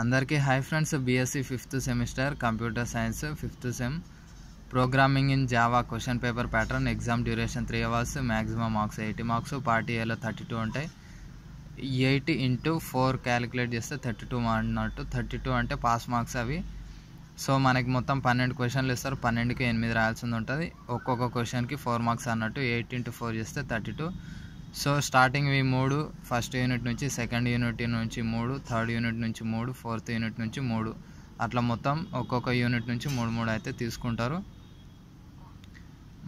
అందరికీ hi friends BSc fifth semester computer science fifth sem programming in Java question paper pattern exam duration three hours maximum marks eighty marks part ఏలో thirty two ఉంటాయి eighty into four calculate చేస్తే thirty two అన్నట్టు thirty two అంటే pass marks అవి so మనకి మొత్తం పన్నెండు క్వశ్చన్లు ఇస్తారు పన్నెండుకి ఎనిమిది రాయాల్సింది ఉంటుంది ఒక్కొక్క క్వశ్చన్కి ఫోర్ మార్క్స్ అన్నట్టు ఎయిట్ ఇంటూ ఫోర్ చేస్తే థర్టీ టూ సో స్టార్టింగ్ ఈ మూడు ఫస్ట్ యూనిట్ నుంచి సెకండ్ యూనిట్ నుంచి మూడు థర్డ్ యూనిట్ నుంచి మూడు ఫోర్త్ యూనిట్ నుంచి మూడు అట్లా మొత్తం ఒక్కొక్క యూనిట్ నుంచి మూడు మూడు అయితే తీసుకుంటారు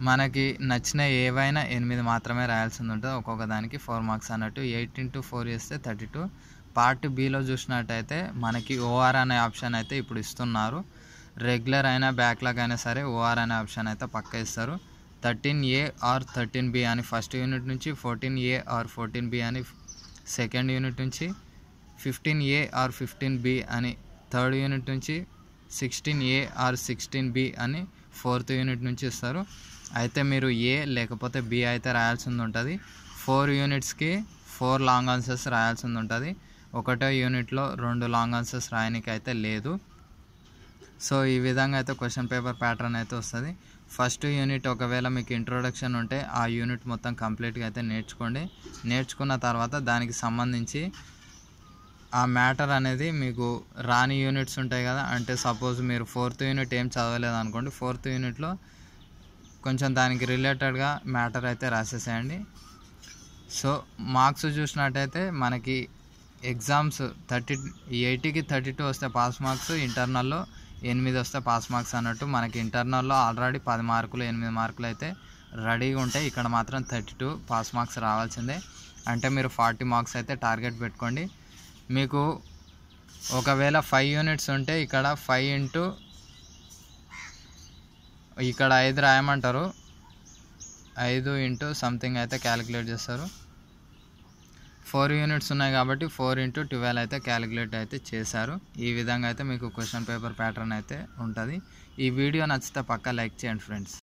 మనకి నచ్చిన ఏవైనా ఎనిమిది మాత్రమే రాయాల్సింది ఉంటుంది ఒక్కొక్క దానికి ఫోర్ మార్క్స్ అన్నట్టు ఎయిట్ ఇంటూ ఫోర్ చేస్తే థర్టీ టూ పార్ట్ బీలో చూసినట్టయితే మనకి ఓఆర్ అనే ఆప్షన్ అయితే ఇప్పుడు ఇస్తున్నారు రెగ్యులర్ అయినా బ్యాక్లాగ్ అయినా సరే ఓఆర్ అనే ఆప్షన్ అయితే పక్క ఇస్తారు thirteen A or thirteen B అని ఫస్ట్ యూనిట్ నుంచి fourteen A or fourteen B అని సెకండ్ యూనిట్ నుంచి fifteen A or fifteen B అని థర్డ్ యూనిట్ నుంచి sixteen A or sixteen B అని ఫోర్త్ యూనిట్ నుంచి ఇస్తారు అయితే మీరు ఏ లేకపోతే బి అయితే రాయాల్సింది ఉంటుంది ఫోర్ యూనిట్స్కి ఫోర్ లాంగ్ ఆన్సర్స్ రాయాల్సింది ఉంటుంది ఒకటో యూనిట్లో రెండు లాంగ్ ఆన్సర్స్ రాయడానికి అయితే లేదు సో ఈ విధంగా అయితే క్వశ్చన్ పేపర్ ప్యాటర్న్ అయితే వస్తుంది ఫస్ట్ యూనిట్ ఒకవేళ మీకు ఇంట్రొడక్షన్ ఉంటే ఆ యూనిట్ మొత్తం కంప్లీట్గా అయితే నేర్చుకోండి నేర్చుకున్న తర్వాత దానికి సంబంధించి ఆ మ్యాటర్ అనేది మీకు రాని యూనిట్స్ ఉంటాయి కదా అంటే సపోజ్ మీరు ఫోర్త్ యూనిట్ ఏం చదవలేదు అనుకోండి ఫోర్త్ యూనిట్లో కొంచెం దానికి రిలేటెడ్గా మ్యాటర్ అయితే రాసేసేయండి సో మార్క్స్ చూసినట్టయితే మనకి ఎగ్జామ్స్ థర్టీ ఎయిటీకి థర్టీ టూ వస్తే పాస్ మార్క్స్ ఇంటర్నల్లో ఎనిమిది వస్తే పాస్ మార్క్స్ అన్నట్టు మనకి ఇంటర్నల్లో ఆల్రెడీ పది మార్కులు ఎనిమిది మార్కులు అయితే రెడీగా ఉంటాయి ఇక్కడ మాత్రం థర్టీ టూ పాస్ మార్క్స్ రావాల్సిందే అంటే మీరు ఫార్టీ మార్క్స్ అయితే టార్గెట్ పెట్టుకోండి మీకు ఒకవేళ ఫైవ్ యూనిట్స్ ఉంటే ఇక్కడ ఫైవ్ ఇంటూ ఇక్కడ ఐదు రాయమంటారు ఐదు ఇంటూ సంథింగ్ అయితే క్యాలిక్యులేట్ చేస్తారు ఫోర్ యూనిట్స్ ఉన్నాయి కాబట్టి ఫోర్ ఇంటూ ట్వెల్వ్ అయితే క్యాలిక్యులేట్ అయితే చేశారు ఈ విధంగా అయితే మీకు క్వశ్చన్ పేపర్ ప్యాటర్న్ అయితే ఉంటుంది ఈ వీడియో నచ్చితే పక్కా లైక్ చేయండి ఫ్రెండ్స్